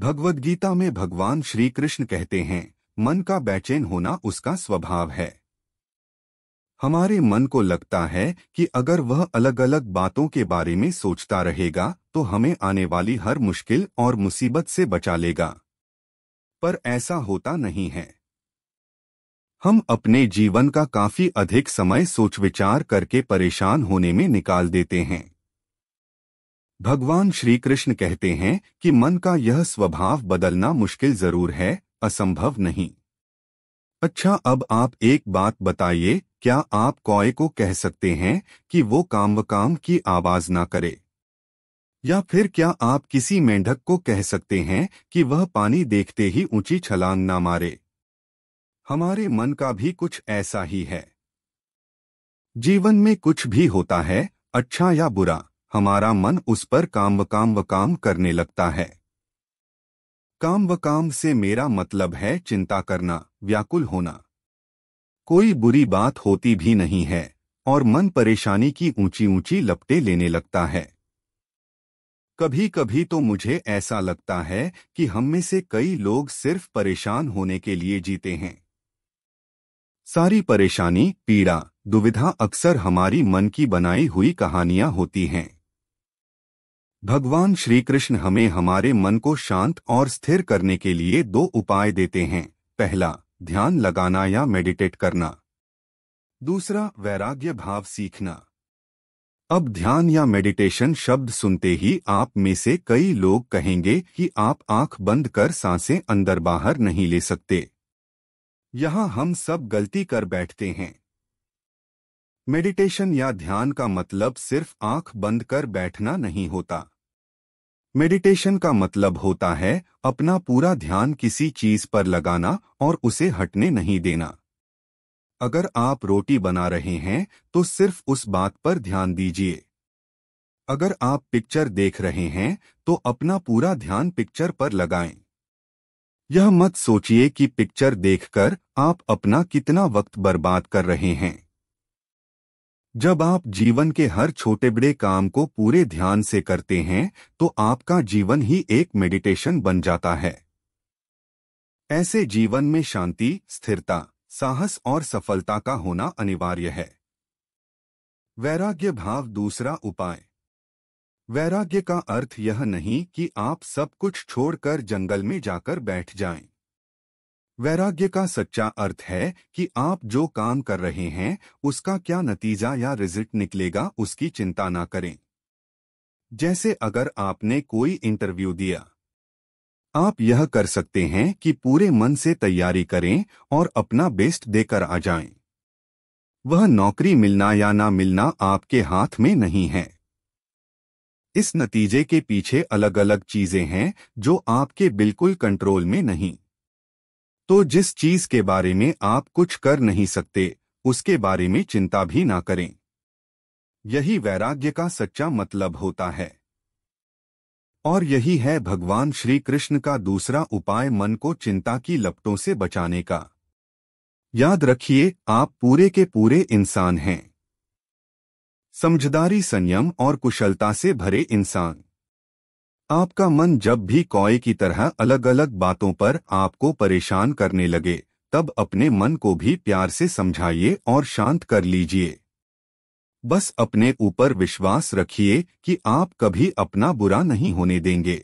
भगवद्गीता गीता में भगवान श्री कृष्ण कहते हैं मन का बेचैन होना उसका स्वभाव है हमारे मन को लगता है कि अगर वह अलग अलग बातों के बारे में सोचता रहेगा तो हमें आने वाली हर मुश्किल और मुसीबत से बचा लेगा पर ऐसा होता नहीं है हम अपने जीवन का काफी अधिक समय सोच विचार करके परेशान होने में निकाल देते हैं भगवान श्री कृष्ण कहते हैं कि मन का यह स्वभाव बदलना मुश्किल जरूर है असंभव नहीं अच्छा अब आप एक बात बताइए क्या आप कॉय को कह सकते हैं कि वो काम काम की आवाज ना करे या फिर क्या आप किसी मेंढक को कह सकते हैं कि वह पानी देखते ही ऊंची छलांग ना मारे हमारे मन का भी कुछ ऐसा ही है जीवन में कुछ भी होता है अच्छा या बुरा हमारा मन उस पर काम वकाम वकाम करने लगता है काम वकाम से मेरा मतलब है चिंता करना व्याकुल होना कोई बुरी बात होती भी नहीं है और मन परेशानी की ऊंची ऊंची लपटे लेने लगता है कभी कभी तो मुझे ऐसा लगता है कि हम में से कई लोग सिर्फ परेशान होने के लिए जीते हैं सारी परेशानी पीड़ा दुविधा अक्सर हमारी मन की बनाई हुई कहानियां होती हैं भगवान श्री कृष्ण हमें हमारे मन को शांत और स्थिर करने के लिए दो उपाय देते हैं पहला ध्यान लगाना या मेडिटेट करना दूसरा वैराग्य भाव सीखना अब ध्यान या मेडिटेशन शब्द सुनते ही आप में से कई लोग कहेंगे कि आप आंख बंद कर सांसें अंदर बाहर नहीं ले सकते यहाँ हम सब गलती कर बैठते हैं मेडिटेशन या ध्यान का मतलब सिर्फ आंख बंद कर बैठना नहीं होता मेडिटेशन का मतलब होता है अपना पूरा ध्यान किसी चीज पर लगाना और उसे हटने नहीं देना अगर आप रोटी बना रहे हैं तो सिर्फ उस बात पर ध्यान दीजिए अगर आप पिक्चर देख रहे हैं तो अपना पूरा ध्यान पिक्चर पर लगाएं। यह मत सोचिए कि पिक्चर देखकर आप अपना कितना वक्त बर्बाद कर रहे हैं जब आप जीवन के हर छोटे बड़े काम को पूरे ध्यान से करते हैं तो आपका जीवन ही एक मेडिटेशन बन जाता है ऐसे जीवन में शांति स्थिरता साहस और सफलता का होना अनिवार्य है वैराग्य भाव दूसरा उपाय वैराग्य का अर्थ यह नहीं कि आप सब कुछ छोड़कर जंगल में जाकर बैठ जाएं। वैराग्य का सच्चा अर्थ है कि आप जो काम कर रहे हैं उसका क्या नतीजा या रिजल्ट निकलेगा उसकी चिंता ना करें जैसे अगर आपने कोई इंटरव्यू दिया आप यह कर सकते हैं कि पूरे मन से तैयारी करें और अपना बेस्ट देकर आ जाएं। वह नौकरी मिलना या ना मिलना आपके हाथ में नहीं है इस नतीजे के पीछे अलग अलग चीजें हैं जो आपके बिल्कुल कंट्रोल में नहीं तो जिस चीज के बारे में आप कुछ कर नहीं सकते उसके बारे में चिंता भी ना करें यही वैराग्य का सच्चा मतलब होता है और यही है भगवान श्री कृष्ण का दूसरा उपाय मन को चिंता की लपटों से बचाने का याद रखिए आप पूरे के पूरे इंसान हैं समझदारी संयम और कुशलता से भरे इंसान आपका मन जब भी कौए की तरह अलग अलग बातों पर आपको परेशान करने लगे तब अपने मन को भी प्यार से समझाइए और शांत कर लीजिए बस अपने ऊपर विश्वास रखिए कि आप कभी अपना बुरा नहीं होने देंगे